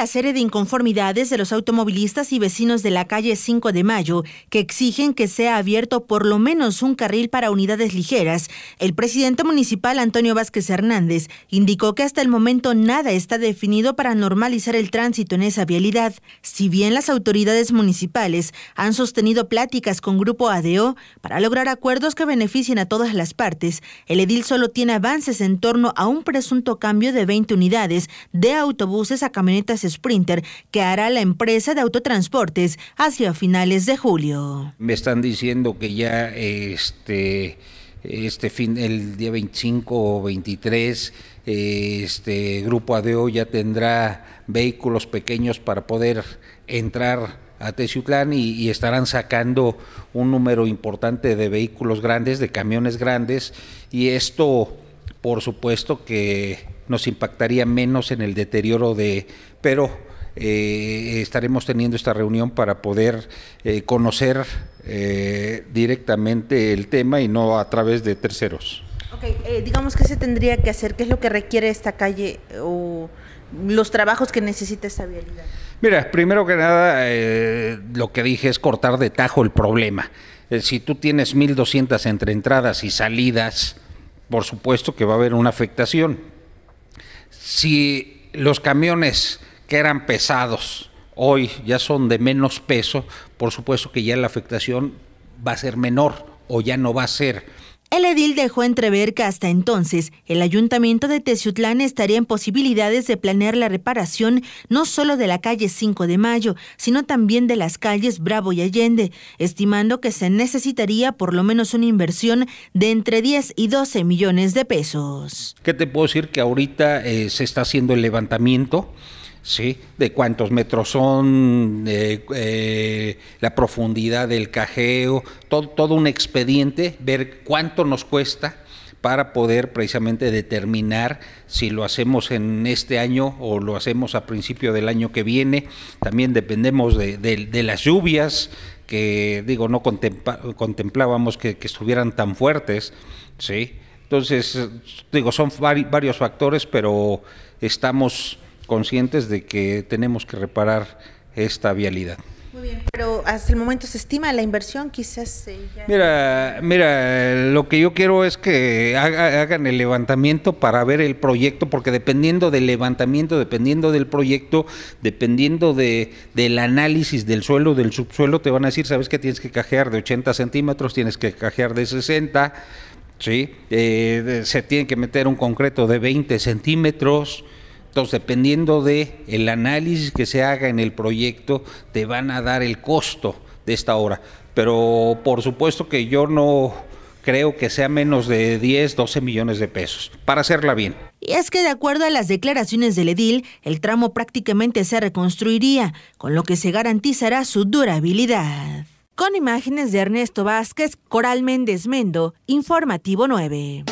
la serie de inconformidades de los automovilistas y vecinos de la calle 5 de Mayo, que exigen que sea abierto por lo menos un carril para unidades ligeras, el presidente municipal Antonio Vázquez Hernández indicó que hasta el momento nada está definido para normalizar el tránsito en esa vialidad. Si bien las autoridades municipales han sostenido pláticas con Grupo ADO para lograr acuerdos que beneficien a todas las partes, el edil solo tiene avances en torno a un presunto cambio de 20 unidades de autobuses a camionetas Sprinter que hará la empresa de autotransportes hacia finales de julio. Me están diciendo que ya este este fin, el día 25 o 23, este Grupo ADO ya tendrá vehículos pequeños para poder entrar a Teciutlán y, estarán sacando un número importante de vehículos grandes, de camiones grandes, y esto, por supuesto, que nos impactaría menos en el deterioro de... Pero eh, estaremos teniendo esta reunión para poder eh, conocer eh, directamente el tema y no a través de terceros. Ok, digamos que se tendría que hacer, ¿qué es lo que requiere esta calle o los trabajos que necesita esta vialidad? Mira, primero que nada, lo que dije es cortar de tajo el problema. si tú tienes 1.200 entre entradas y salidas, por supuesto que va a haber una afectación si los camiones que eran pesados hoy ya son de menos peso, por supuesto que ya la afectación va a ser menor o ya no va a ser el edil dejó entrever que hasta entonces el ayuntamiento de Teciutlán estaría en posibilidades de planear la reparación no solo de la calle 5 de Mayo, sino también de las calles Bravo y Allende, estimando que se necesitaría por lo menos una inversión de entre 10 y 12 millones de pesos. ¿Qué te puedo decir? Que ahorita eh, se está haciendo el levantamiento ¿sí? De cuántos metros son, eh, la profundidad del cajeo, todo, todo un expediente, ver cuánto nos cuesta para poder precisamente determinar si lo hacemos en este año o lo hacemos a principio del año que viene. También dependemos de, las lluvias, que digo, no contemplábamos que, que, estuvieran tan fuertes, ¿sí? Entonces, digo, son varios factores, pero estamos conscientes de que tenemos que reparar esta vialidad. Muy bien, pero hasta el momento se estima la inversión, quizás. Eh, mira, mira, lo que yo quiero es que hagan el levantamiento para ver el proyecto, porque dependiendo del levantamiento, dependiendo del proyecto, dependiendo de, del análisis del suelo, del subsuelo, te van a decir, sabes que tienes que cajear de 80 centímetros, tienes que cajear de 60, ¿sí? Eh, se tiene que meter un concreto de 20 centímetros. Entonces, dependiendo de el análisis que se haga en el proyecto, te van a dar el costo de esta obra. Pero por supuesto que yo no creo que sea menos de 10, 12 millones de pesos, para hacerla bien. Y es que de acuerdo a las declaraciones del edil, el tramo prácticamente se reconstruiría, con lo que se garantizará su durabilidad. Con imágenes de Ernesto Vázquez, Coral Méndez Mendo, Informativo 9.